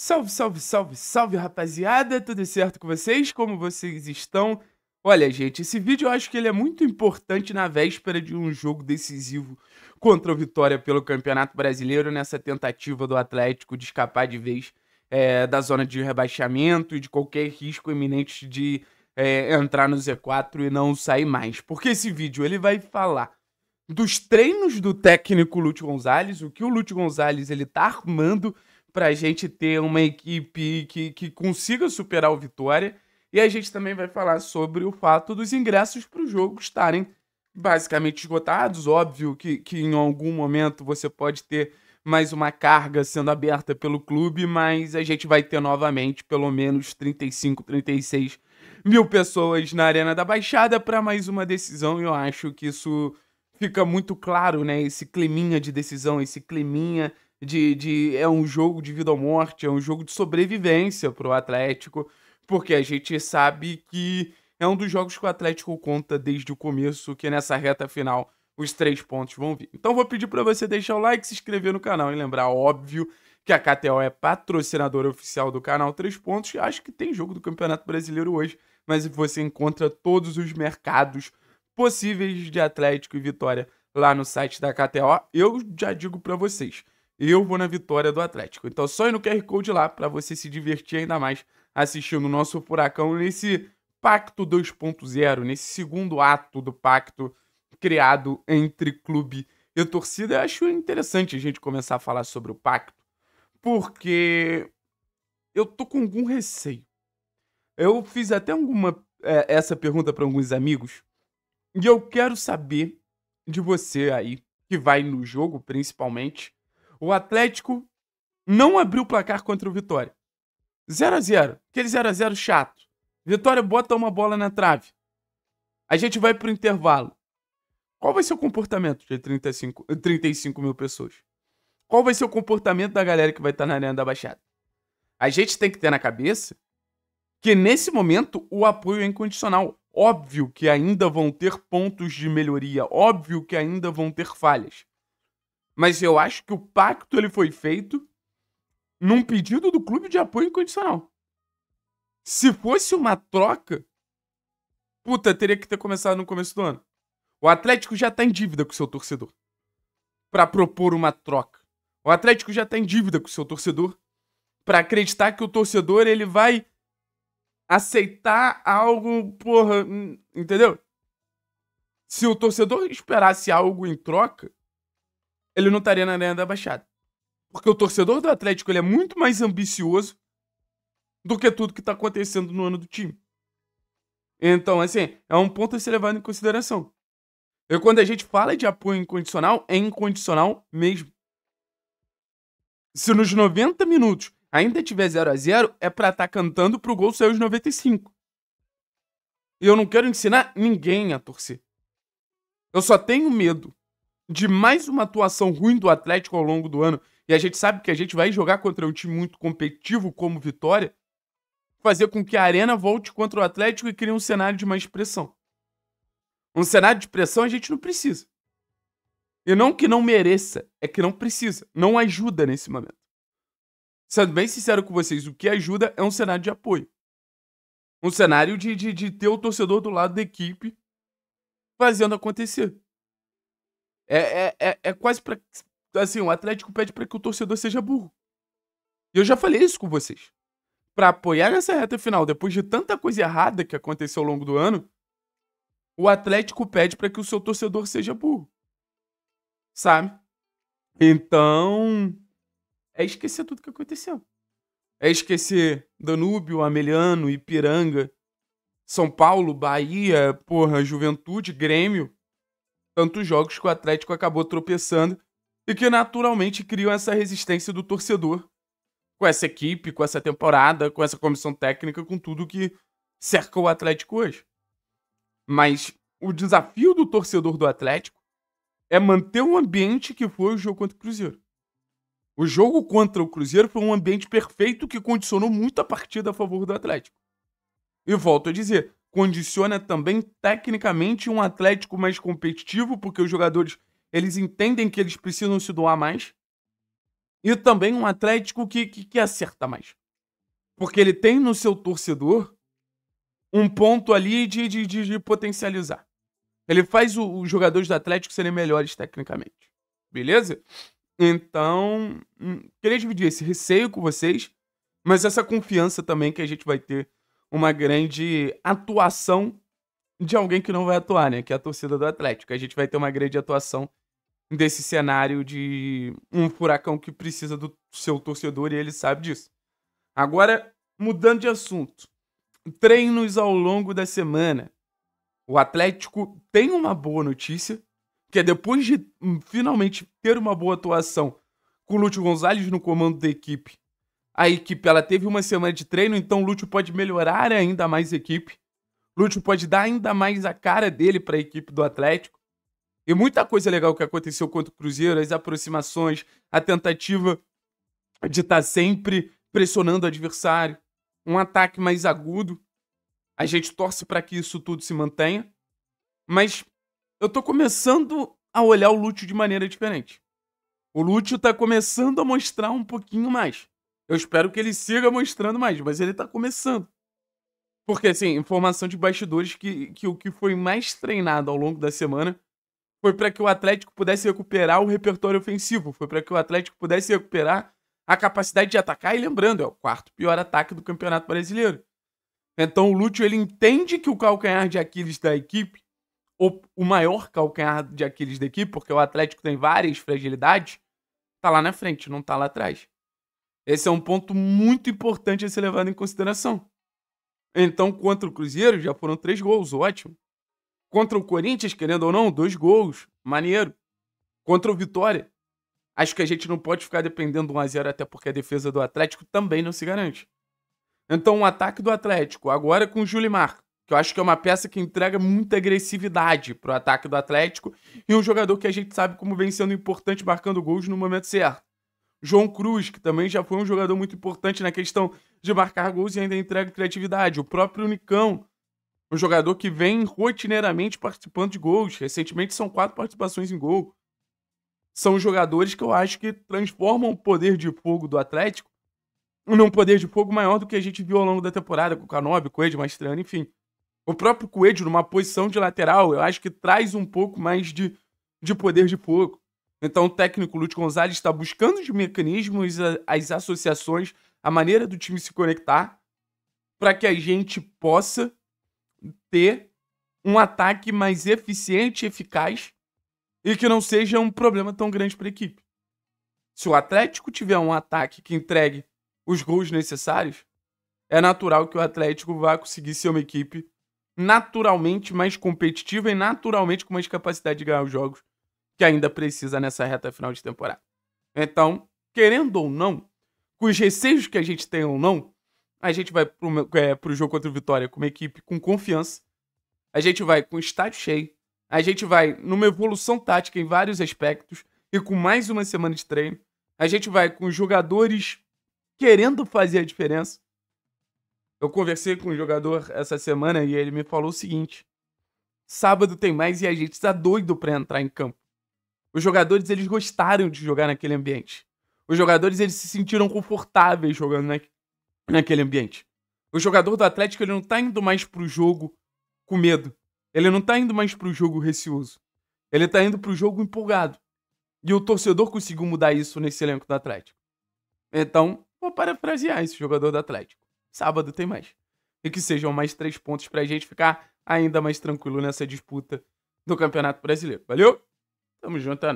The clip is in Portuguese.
Salve, salve, salve, salve, rapaziada! Tudo certo com vocês? Como vocês estão? Olha, gente, esse vídeo eu acho que ele é muito importante na véspera de um jogo decisivo contra o Vitória pelo Campeonato Brasileiro, nessa tentativa do Atlético de escapar de vez é, da zona de rebaixamento e de qualquer risco iminente de é, entrar no Z4 e não sair mais. Porque esse vídeo ele vai falar dos treinos do técnico Lúcio Gonzalez, o que o Lúcio Gonzalez ele tá armando pra gente ter uma equipe que, que consiga superar o Vitória. E a gente também vai falar sobre o fato dos ingressos para o jogo estarem basicamente esgotados. Óbvio que, que em algum momento você pode ter mais uma carga sendo aberta pelo clube, mas a gente vai ter novamente pelo menos 35, 36 mil pessoas na Arena da Baixada para mais uma decisão. E eu acho que isso fica muito claro, né? Esse climinha de decisão, esse climinha de, de é um jogo de vida ou morte, é um jogo de sobrevivência para o Atlético, porque a gente sabe que é um dos jogos que o Atlético conta desde o começo, que nessa reta final os três pontos vão vir. Então vou pedir para você deixar o like, se inscrever no canal e lembrar, óbvio, que a KTO é patrocinadora oficial do canal Três Pontos. Acho que tem jogo do Campeonato Brasileiro hoje, mas você encontra todos os mercados possíveis de Atlético e Vitória lá no site da KTO. Eu já digo para vocês, eu vou na vitória do Atlético. Então só ir no QR Code lá para você se divertir ainda mais assistindo o nosso Furacão nesse Pacto 2.0, nesse segundo ato do pacto criado entre clube e torcida. Eu acho interessante a gente começar a falar sobre o pacto, porque eu tô com algum receio. Eu fiz até alguma é, essa pergunta para alguns amigos e eu quero saber de você aí que vai no jogo, principalmente, o Atlético não abriu o placar contra o Vitória. 0 a 0 Aquele 0 a 0 chato. Vitória bota uma bola na trave. A gente vai pro intervalo. Qual vai ser o comportamento de 35, 35 mil pessoas? Qual vai ser o comportamento da galera que vai estar tá na Arena da Baixada? A gente tem que ter na cabeça que nesse momento o apoio é incondicional. Óbvio que ainda vão ter pontos de melhoria, óbvio que ainda vão ter falhas. Mas eu acho que o pacto ele foi feito num pedido do clube de apoio incondicional. Se fosse uma troca, puta, teria que ter começado no começo do ano. O Atlético já tá em dívida com seu torcedor para propor uma troca. O Atlético já tá em dívida com seu torcedor para acreditar que o torcedor ele vai aceitar algo, porra, hum, entendeu? Se o torcedor esperasse algo em troca, ele não estaria na Arena da Baixada. Porque o torcedor do Atlético ele é muito mais ambicioso do que tudo que está acontecendo no ano do time. Então, assim, é um ponto a ser levado em consideração. E quando a gente fala de apoio incondicional, é incondicional mesmo. Se nos 90 minutos ainda tiver 0 a 0 é para estar tá cantando pro gol sair os 95. E eu não quero ensinar ninguém a torcer. Eu só tenho medo de mais uma atuação ruim do Atlético ao longo do ano, e a gente sabe que a gente vai jogar contra um time muito competitivo como Vitória, fazer com que a Arena volte contra o Atlético e crie um cenário de mais pressão. Um cenário de pressão a gente não precisa. E não que não mereça, é que não precisa. Não ajuda nesse momento. Sendo bem sincero com vocês, o que ajuda é um cenário de apoio. Um cenário de, de, de ter o torcedor do lado da equipe fazendo acontecer. É, é, é, é, quase pra. Assim, o Atlético pede para que o torcedor seja burro. E eu já falei isso com vocês. Para apoiar essa reta final, depois de tanta coisa errada que aconteceu ao longo do ano, o Atlético pede para que o seu torcedor seja burro. Sabe? Então. É esquecer tudo que aconteceu. É esquecer Danúbio, Ameliano, Ipiranga, São Paulo, Bahia, porra, Juventude, Grêmio tantos jogos que o Atlético acabou tropeçando e que naturalmente criam essa resistência do torcedor com essa equipe, com essa temporada, com essa comissão técnica, com tudo que cerca o Atlético hoje. Mas o desafio do torcedor do Atlético é manter um ambiente que foi o jogo contra o Cruzeiro. O jogo contra o Cruzeiro foi um ambiente perfeito que condicionou muito a partida a favor do Atlético. E volto a dizer, condiciona também tecnicamente um Atlético mais competitivo, porque os jogadores eles entendem que eles precisam se doar mais. E também um Atlético que, que, que acerta mais. Porque ele tem no seu torcedor um ponto ali de, de, de, de potencializar. Ele faz os jogadores do Atlético serem melhores tecnicamente. Beleza? Então, hum, queria dividir esse receio com vocês, mas essa confiança também que a gente vai ter uma grande atuação de alguém que não vai atuar, né? Que é a torcida do Atlético. A gente vai ter uma grande atuação desse cenário de um furacão que precisa do seu torcedor e ele sabe disso. Agora, mudando de assunto. Treinos ao longo da semana. O Atlético tem uma boa notícia, que é depois de hum, finalmente ter uma boa atuação com o Lúcio Gonzalez no comando da equipe, a equipe ela teve uma semana de treino, então o Lúcio pode melhorar ainda mais a equipe. Lúcio pode dar ainda mais a cara dele para a equipe do Atlético. E muita coisa legal que aconteceu contra o Cruzeiro, as aproximações, a tentativa de estar tá sempre pressionando o adversário, um ataque mais agudo. A gente torce para que isso tudo se mantenha. Mas eu tô começando a olhar o Lúcio de maneira diferente. O Lúcio tá começando a mostrar um pouquinho mais. Eu espero que ele siga mostrando mais, mas ele tá começando. Porque, assim, informação de bastidores que, que o que foi mais treinado ao longo da semana foi para que o Atlético pudesse recuperar o repertório ofensivo, foi para que o Atlético pudesse recuperar a capacidade de atacar. E lembrando, é o quarto pior ataque do Campeonato Brasileiro. Então o Lúcio ele entende que o calcanhar de Aquiles da equipe, ou o maior calcanhar de Aquiles da equipe, porque o Atlético tem várias fragilidades, tá lá na frente, não tá lá atrás. Esse é um ponto muito importante a ser levado em consideração. Então, contra o Cruzeiro, já foram três gols, ótimo. Contra o Corinthians, querendo ou não, dois gols, maneiro. Contra o Vitória, acho que a gente não pode ficar dependendo de um a zero, até porque a defesa do Atlético também não se garante. Então, o ataque do Atlético, agora com o Julimar, que eu acho que é uma peça que entrega muita agressividade para o ataque do Atlético e um jogador que a gente sabe como vem sendo importante marcando gols no momento certo. João Cruz, que também já foi um jogador muito importante na questão de marcar gols e ainda entrega criatividade. O próprio Unicão, um jogador que vem rotineiramente participando de gols. Recentemente são quatro participações em gol. São jogadores que eu acho que transformam o poder de fogo do Atlético num poder de fogo maior do que a gente viu ao longo da temporada, com o Canobi, com o Ed, Mastrano, enfim. O próprio Coelho, numa posição de lateral, eu acho que traz um pouco mais de, de poder de fogo. Então, o técnico Lúcio Gonzalez está buscando os mecanismos, as associações, a maneira do time se conectar, para que a gente possa ter um ataque mais eficiente eficaz e que não seja um problema tão grande para a equipe. Se o Atlético tiver um ataque que entregue os gols necessários, é natural que o Atlético vá conseguir ser uma equipe naturalmente mais competitiva e naturalmente com mais capacidade de ganhar os jogos que ainda precisa nessa reta final de temporada. Então, querendo ou não, com os receios que a gente tem ou não, a gente vai pro, é, pro jogo contra o Vitória com uma equipe com confiança, a gente vai com estádio cheio, a gente vai numa evolução tática em vários aspectos e com mais uma semana de treino, a gente vai com os jogadores querendo fazer a diferença. Eu conversei com um jogador essa semana e ele me falou o seguinte: sábado tem mais e a gente tá doido pra entrar em campo. Os jogadores eles gostaram de jogar naquele ambiente. Os jogadores eles se sentiram confortáveis jogando na... naquele ambiente. O jogador do Atlético ele não tá indo mais pro jogo com medo. Ele não tá indo mais pro jogo receoso. Ele tá indo pro jogo empolgado. E o torcedor conseguiu mudar isso nesse elenco do Atlético. Então, vou parafrasear esse jogador do Atlético. Sábado tem mais. E que sejam mais três pontos pra gente ficar ainda mais tranquilo nessa disputa do Campeonato Brasileiro. Valeu! Tamo junto, é